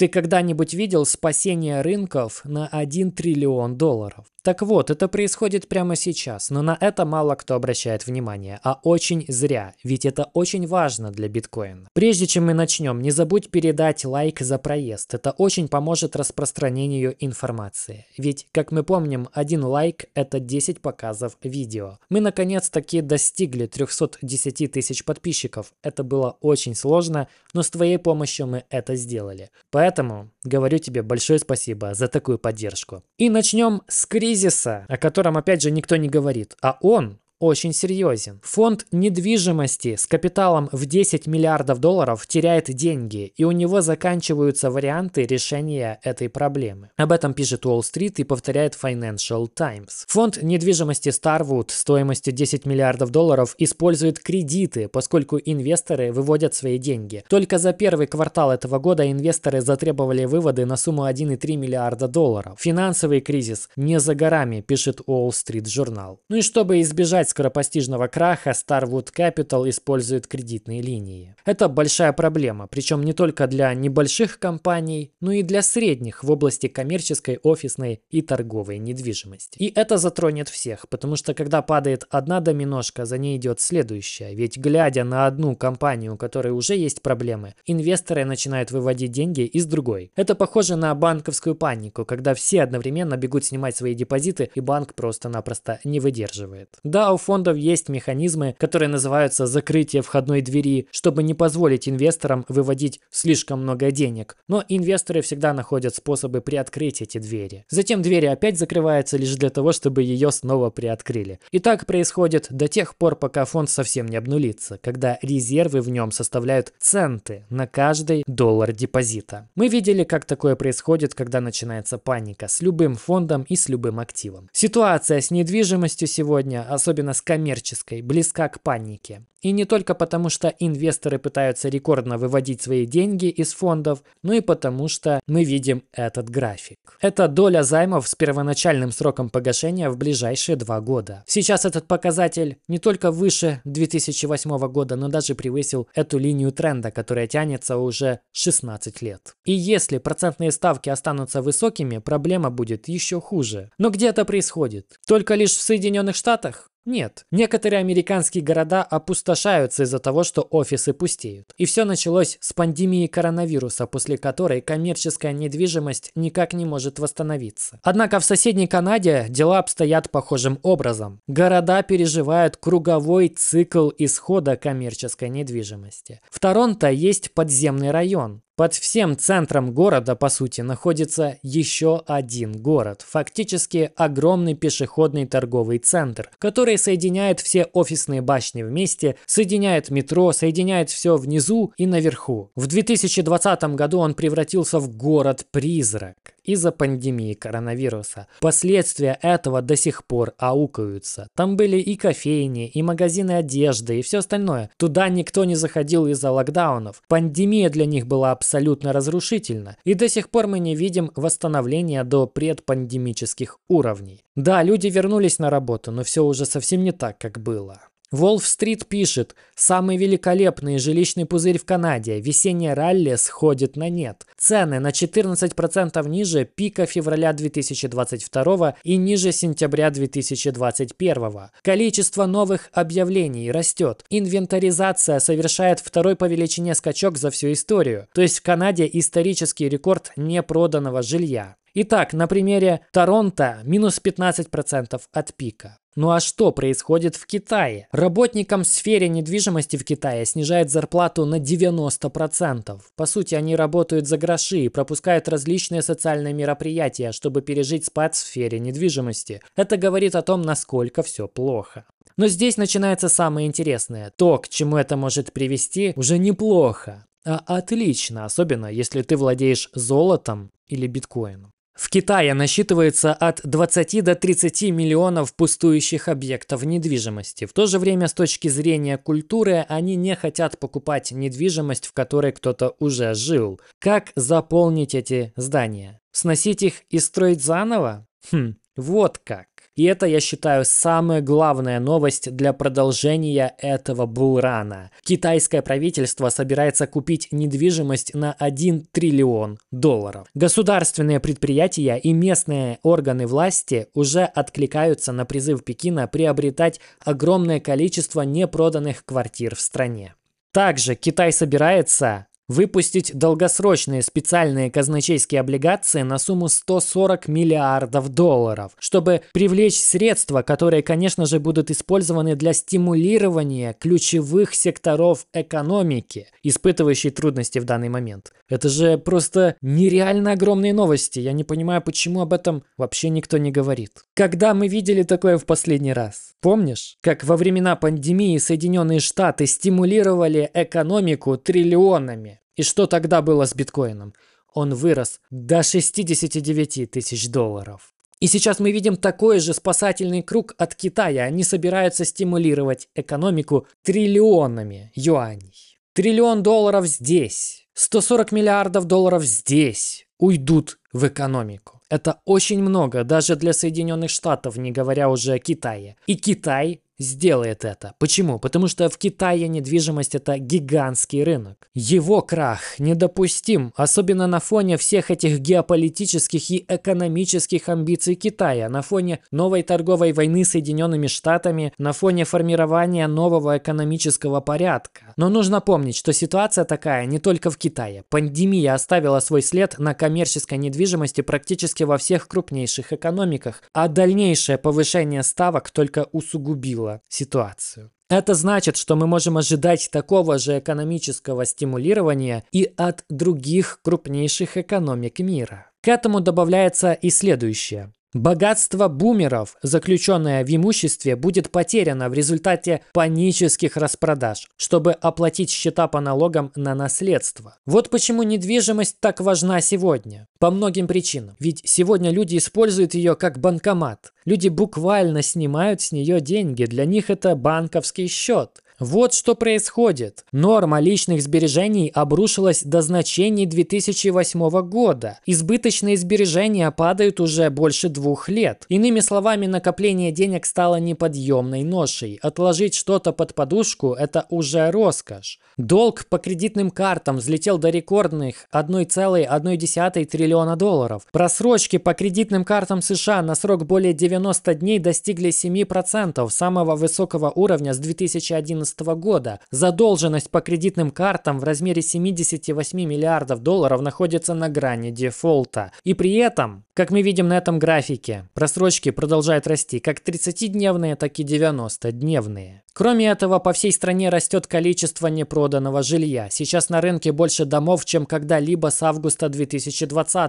Ты когда-нибудь видел спасение рынков на 1 триллион долларов? Так вот, это происходит прямо сейчас, но на это мало кто обращает внимание, а очень зря, ведь это очень важно для биткоина. Прежде чем мы начнем, не забудь передать лайк за проезд, это очень поможет распространению информации. Ведь, как мы помним, один лайк – это 10 показов видео. Мы наконец-таки достигли 310 тысяч подписчиков, это было очень сложно, но с твоей помощью мы это сделали. Поэтому говорю тебе большое спасибо за такую поддержку. И начнем с крипто кризиса, о котором, опять же, никто не говорит, а он очень серьезен. Фонд недвижимости с капиталом в 10 миллиардов долларов теряет деньги, и у него заканчиваются варианты решения этой проблемы. Об этом пишет Wall Street и повторяет Financial Times. Фонд недвижимости Starwood стоимостью 10 миллиардов долларов использует кредиты, поскольку инвесторы выводят свои деньги. Только за первый квартал этого года инвесторы затребовали выводы на сумму 1,3 миллиарда долларов. Финансовый кризис не за горами, пишет Wall Street Journal. Ну и чтобы избежать скоропостижного краха Starwood Capital использует кредитные линии. Это большая проблема, причем не только для небольших компаний, но и для средних в области коммерческой, офисной и торговой недвижимости. И это затронет всех, потому что когда падает одна доминошка, за ней идет следующая. Ведь глядя на одну компанию, у которой уже есть проблемы, инвесторы начинают выводить деньги из другой. Это похоже на банковскую панику, когда все одновременно бегут снимать свои депозиты и банк просто-напросто не выдерживает. Да, у фондов есть механизмы, которые называются закрытие входной двери, чтобы не позволить инвесторам выводить слишком много денег. Но инвесторы всегда находят способы приоткрыть эти двери. Затем двери опять закрываются, лишь для того, чтобы ее снова приоткрыли. И так происходит до тех пор, пока фонд совсем не обнулится, когда резервы в нем составляют центы на каждый доллар депозита. Мы видели, как такое происходит, когда начинается паника с любым фондом и с любым активом. Ситуация с недвижимостью сегодня, особенно одновременно с коммерческой близка к панике. И не только потому, что инвесторы пытаются рекордно выводить свои деньги из фондов, но и потому, что мы видим этот график. Это доля займов с первоначальным сроком погашения в ближайшие два года. Сейчас этот показатель не только выше 2008 года, но даже превысил эту линию тренда, которая тянется уже 16 лет. И если процентные ставки останутся высокими, проблема будет еще хуже. Но где это происходит? Только лишь в Соединенных Штатах? Нет, некоторые американские города опустошаются из-за того, что офисы пустеют. И все началось с пандемии коронавируса, после которой коммерческая недвижимость никак не может восстановиться. Однако в соседней Канаде дела обстоят похожим образом. Города переживают круговой цикл исхода коммерческой недвижимости. В Торонто есть подземный район, под всем центром города, по сути, находится еще один город, фактически огромный пешеходный торговый центр, который соединяет все офисные башни вместе, соединяет метро, соединяет все внизу и наверху. В 2020 году он превратился в город-призрак из-за пандемии коронавируса. Последствия этого до сих пор аукаются. Там были и кофейни, и магазины одежды, и все остальное. Туда никто не заходил из-за локдаунов. Пандемия для них была абсолютно разрушительна. И до сих пор мы не видим восстановления до предпандемических уровней. Да, люди вернулись на работу, но все уже совсем не так, как было. Волф-стрит пишет, самый великолепный жилищный пузырь в Канаде, весеннее ралли сходит на нет. Цены на 14% ниже пика февраля 2022 и ниже сентября 2021. Количество новых объявлений растет. Инвентаризация совершает второй по величине скачок за всю историю. То есть в Канаде исторический рекорд непроданного жилья. Итак, на примере Торонто минус 15% от пика. Ну а что происходит в Китае? Работникам в сфере недвижимости в Китае снижают зарплату на 90%. По сути, они работают за гроши и пропускают различные социальные мероприятия, чтобы пережить спад в сфере недвижимости. Это говорит о том, насколько все плохо. Но здесь начинается самое интересное. То, к чему это может привести, уже неплохо. А отлично, особенно если ты владеешь золотом или биткоином. В Китае насчитывается от 20 до 30 миллионов пустующих объектов недвижимости. В то же время с точки зрения культуры они не хотят покупать недвижимость, в которой кто-то уже жил. Как заполнить эти здания? Сносить их и строить заново? Хм, вот как. И это, я считаю, самая главная новость для продолжения этого бурана. Китайское правительство собирается купить недвижимость на 1 триллион долларов. Государственные предприятия и местные органы власти уже откликаются на призыв Пекина приобретать огромное количество непроданных квартир в стране. Также Китай собирается выпустить долгосрочные специальные казначейские облигации на сумму 140 миллиардов долларов, чтобы привлечь средства, которые, конечно же, будут использованы для стимулирования ключевых секторов экономики, испытывающей трудности в данный момент. Это же просто нереально огромные новости. Я не понимаю, почему об этом вообще никто не говорит. Когда мы видели такое в последний раз? Помнишь, как во времена пандемии Соединенные Штаты стимулировали экономику триллионами? И что тогда было с биткоином? Он вырос до 69 тысяч долларов. И сейчас мы видим такой же спасательный круг от Китая. Они собираются стимулировать экономику триллионами юаней. Триллион долларов здесь, 140 миллиардов долларов здесь уйдут в экономику. Это очень много, даже для Соединенных Штатов, не говоря уже о Китае. И Китай сделает это. Почему? Потому что в Китае недвижимость это гигантский рынок. Его крах недопустим, особенно на фоне всех этих геополитических и экономических амбиций Китая, на фоне новой торговой войны с Соединенными Штатами, на фоне формирования нового экономического порядка. Но нужно помнить, что ситуация такая не только в Китае. Пандемия оставила свой след на коммерческой недвижимости практически во всех крупнейших экономиках, а дальнейшее повышение ставок только усугубило улучшила ситуацию. Это значит, что мы можем ожидать такого же экономического стимулирования и от других крупнейших экономик мира. К этому добавляется и следующее. Богатство бумеров, заключенное в имуществе, будет потеряно в результате панических распродаж, чтобы оплатить счета по налогам на наследство. Вот почему недвижимость так важна сегодня. По многим причинам. Ведь сегодня люди используют ее как банкомат. Люди буквально снимают с нее деньги. Для них это банковский счет. Вот что происходит. Норма личных сбережений обрушилась до значений 2008 года. Избыточные сбережения падают уже больше двух лет. Иными словами, накопление денег стало неподъемной ношей. Отложить что-то под подушку – это уже роскошь. Долг по кредитным картам взлетел до рекордных 1,1 триллиона долларов. Просрочки по кредитным картам США на срок более 90 дней достигли 7% самого высокого уровня с 2011 2014 года. Задолженность по кредитным картам в размере 78 миллиардов долларов находится на грани дефолта. И при этом, как мы видим на этом графике, просрочки продолжают расти как 30-дневные, так и 90-дневные. Кроме этого, по всей стране растет количество непроданного жилья. Сейчас на рынке больше домов, чем когда-либо с августа 2020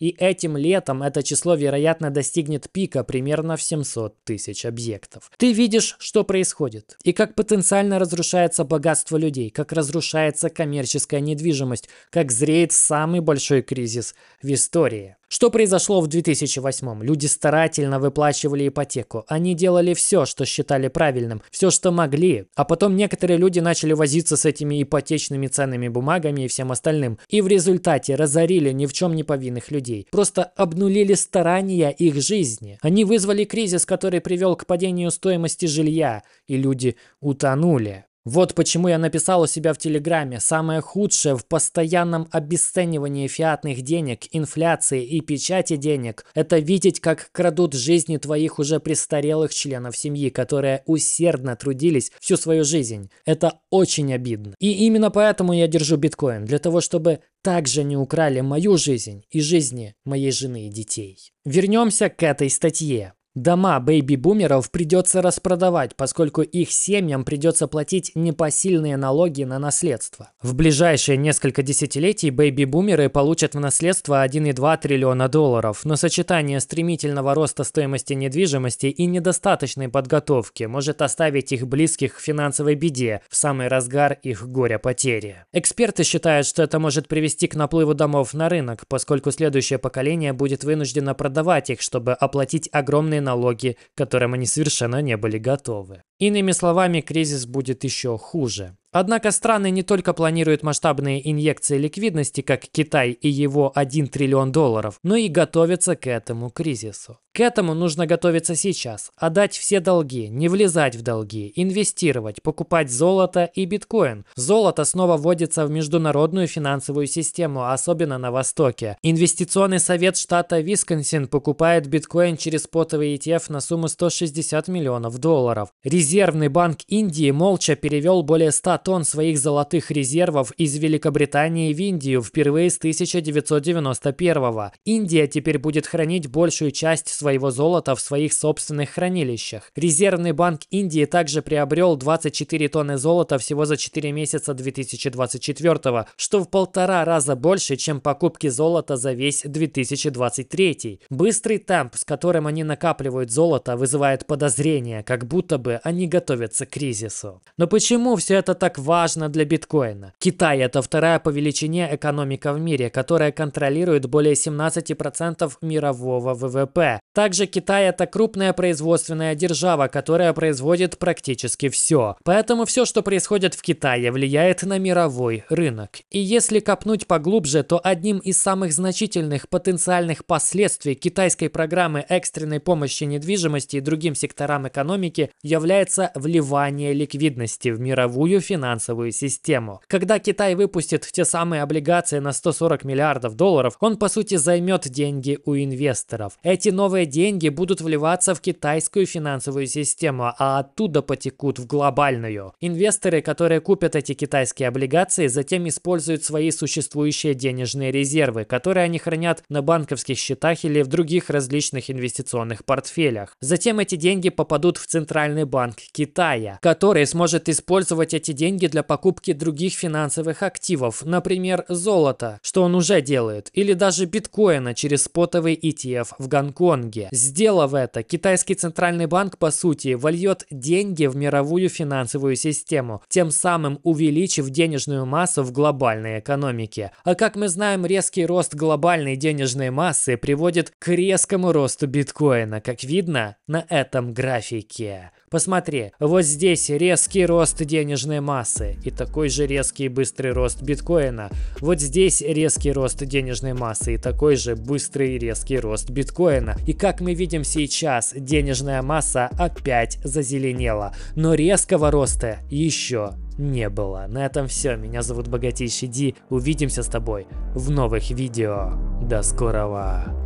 и этим летом это число, вероятно, достигнет пика примерно в 700 тысяч объектов. Ты видишь, что происходит. И как потенциально моментально разрушается богатство людей, как разрушается коммерческая недвижимость, как зреет самый большой кризис в истории. Что произошло в 2008-м? Люди старательно выплачивали ипотеку. Они делали все, что считали правильным, все, что могли. А потом некоторые люди начали возиться с этими ипотечными ценными бумагами и всем остальным. И в результате разорили ни в чем не повинных людей. Просто обнулили старания их жизни. Они вызвали кризис, который привел к падению стоимости жилья. И люди утонули. Вот почему я написал у себя в Телеграме «Самое худшее в постоянном обесценивании фиатных денег, инфляции и печати денег – это видеть, как крадут жизни твоих уже престарелых членов семьи, которые усердно трудились всю свою жизнь. Это очень обидно. И именно поэтому я держу биткоин, для того, чтобы также не украли мою жизнь и жизни моей жены и детей. Вернемся к этой статье. Дома бэйби-бумеров придется распродавать, поскольку их семьям придется платить непосильные налоги на наследство. В ближайшие несколько десятилетий бэйби-бумеры получат в наследство 1,2 триллиона долларов, но сочетание стремительного роста стоимости недвижимости и недостаточной подготовки может оставить их близких в финансовой беде в самый разгар их горя-потери. Эксперты считают, что это может привести к наплыву домов на рынок, поскольку следующее поколение будет вынуждено продавать их, чтобы оплатить огромные налоги, к которым они совершенно не были готовы. Иными словами, кризис будет еще хуже. Однако страны не только планируют масштабные инъекции ликвидности, как Китай и его 1 триллион долларов, но и готовятся к этому кризису. К этому нужно готовиться сейчас, отдать а все долги, не влезать в долги, инвестировать, покупать золото и биткоин. Золото снова вводится в международную финансовую систему, особенно на Востоке. Инвестиционный совет штата Висконсин покупает биткоин через потовый ETF на сумму 160 миллионов долларов. Резервный банк Индии молча перевел более 100 тонн своих золотых резервов из Великобритании в Индию впервые с 1991-го. Индия теперь будет хранить большую часть своего золота в своих собственных хранилищах. Резервный банк Индии также приобрел 24 тонны золота всего за 4 месяца 2024, что в полтора раза больше, чем покупки золота за весь 2023. Быстрый темп, с которым они накапливают золото, вызывает подозрения, как будто бы они готовятся к кризису. Но почему все это так так важно для биткоина. Китай – это вторая по величине экономика в мире, которая контролирует более 17% мирового ВВП. Также Китай – это крупная производственная держава, которая производит практически все. Поэтому все, что происходит в Китае, влияет на мировой рынок. И если копнуть поглубже, то одним из самых значительных потенциальных последствий китайской программы экстренной помощи недвижимости и другим секторам экономики является вливание ликвидности в мировую финансовую финансовую систему. Когда Китай выпустит те самые облигации на 140 миллиардов долларов, он по сути займет деньги у инвесторов. Эти новые деньги будут вливаться в китайскую финансовую систему, а оттуда потекут в глобальную. Инвесторы, которые купят эти китайские облигации, затем используют свои существующие денежные резервы, которые они хранят на банковских счетах или в других различных инвестиционных портфелях. Затем эти деньги попадут в Центральный банк Китая, который сможет использовать эти деньги деньги для покупки других финансовых активов, например, золота, что он уже делает, или даже биткоина через спотовый ETF в Гонконге. Сделав это, китайский центральный банк, по сути, вольет деньги в мировую финансовую систему, тем самым увеличив денежную массу в глобальной экономике. А как мы знаем, резкий рост глобальной денежной массы приводит к резкому росту биткоина, как видно на этом графике. Посмотри, вот здесь резкий рост денежной массы массы и такой же резкий и быстрый рост биткоина. Вот здесь резкий рост денежной массы и такой же быстрый и резкий рост биткоина. И как мы видим сейчас, денежная масса опять зазеленела, но резкого роста еще не было. На этом все. Меня зовут Богатейший Ди. Увидимся с тобой в новых видео. До скорого.